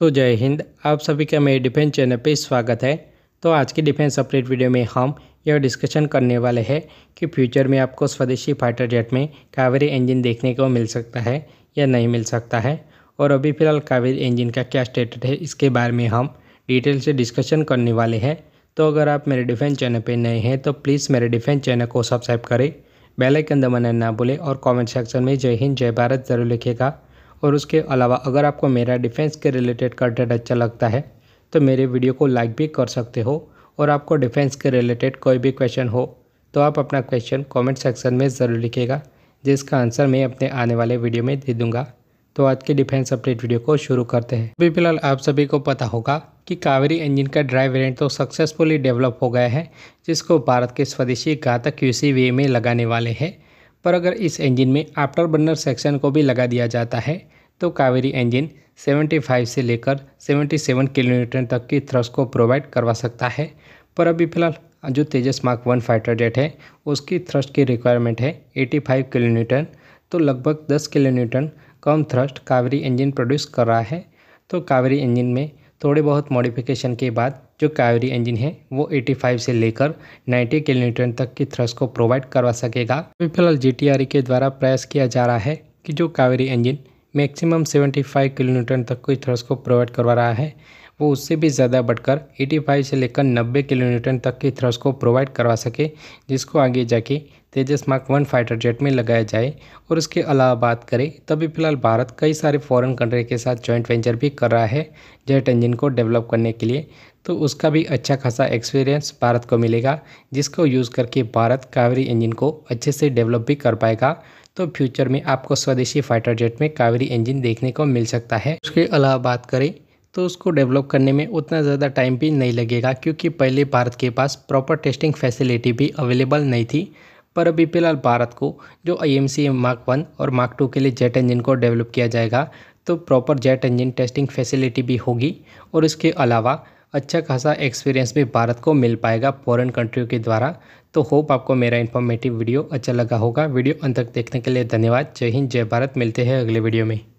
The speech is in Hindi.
तो जय हिंद आप सभी का मेरे डिफेंस चैनल पे स्वागत है तो आज के डिफेंस अपडेट वीडियो में हम यह डिस्कशन करने वाले हैं कि फ्यूचर में आपको स्वदेशी फाइटर जेट में कावेरी इंजन देखने को मिल सकता है या नहीं मिल सकता है और अभी फ़िलहाल कावेरी इंजन का क्या स्टेटस है इसके बारे में हम डिटेल से डिस्कशन करने वाले हैं तो अगर आप मेरे डिफेंस चैनल पर नए हैं तो प्लीज़ मेरे डिफेंस चैनल को सब्सक्राइब करें बेलाइकन दबाना ना भूलें और कॉमेंट सेक्शन में जय हिंद जय भारत ज़रूर लिखेगा और उसके अलावा अगर आपको मेरा डिफेंस के रिलेटेड कंटेंट अच्छा लगता है तो मेरे वीडियो को लाइक भी कर सकते हो और आपको डिफेंस के रिलेटेड कोई भी क्वेश्चन हो तो आप अपना क्वेश्चन कमेंट सेक्शन में ज़रूर लिखेगा जिसका आंसर मैं अपने आने वाले वीडियो में दे दूंगा तो आज के डिफेंस अपडेट वीडियो को शुरू करते हैं अभी फिलहाल आप सभी को पता होगा कि कावेरी इंजन का ड्राइव वेरिएंट तो सक्सेसफुली डेवलप हो गया है जिसको भारत के स्वदेशी घातक यू में लगाने वाले हैं और अगर इस इंजन में आफ्टर बर्नर सेक्शन को भी लगा दिया जाता है तो कावेरी इंजन 75 से लेकर 77 किलोमीटर तक की थ्रस्ट को प्रोवाइड करवा सकता है पर अभी फिलहाल जो Tejas mark one fighter jet है उसकी थ्रस्ट की रिक्वायरमेंट है 85 फाइव किलोमीटर तो लगभग 10 किलोमीटर कम थ्रस्ट कावेरी इंजन प्रोड्यूस कर रहा है तो कावेरी इंजन में थोड़े बहुत मॉडिफिकेशन के बाद जो कावेरी इंजन है वो 85 से लेकर 90 किलोमीटर तक की थ्रस्ट को प्रोवाइड करवा सकेगा अभी फिलहाल जी e के द्वारा प्रयास किया जा रहा है कि जो कावेरी इंजन मैक्सिमम 75 किलोमीटर तक की थ्रस्ट को प्रोवाइड करवा रहा है वो उससे भी ज़्यादा बढ़कर 85 से लेकर 90 किलोमीटर तक की थ्रस्ट को प्रोवाइड करवा सके जिसको आगे जाके Tejas mark one fighter jet में लगाया जाए और उसके अलावा बात करें तभी फिलहाल भारत कई सारे फॉरेन कंट्री के साथ जॉइंट वेंचर भी कर रहा है जेट इंजन को डेवलप करने के लिए तो उसका भी अच्छा खासा एक्सपीरियंस भारत को मिलेगा जिसको यूज़ करके भारत कावेरी इंजन को अच्छे से डेवलप भी कर पाएगा तो फ्यूचर में आपको स्वदेशी फाइटर जेट में कावेरी इंजन देखने को मिल सकता है उसके अलावा बात करें तो उसको डेवलप करने में उतना ज़्यादा टाइम भी नहीं लगेगा क्योंकि पहले भारत के पास प्रॉपर टेस्टिंग फैसिलिटी भी अवेलेबल नहीं थी पर अभी फिलहाल भारत को जो I M C mark one और मार्क टू के लिए जेट इंजन को डेवलप किया जाएगा तो proper jet engine testing facility भी होगी और इसके अलावा अच्छा खासा एक्सपीरियंस भी भारत को मिल पाएगा फॉरेन कंट्रियों के द्वारा तो होप आपको मेरा इन्फॉर्मेटिव वीडियो अच्छा लगा होगा वीडियो अंत तक देखने के लिए धन्यवाद जय हिंद जय भारत मिलते हैं अगले वीडियो में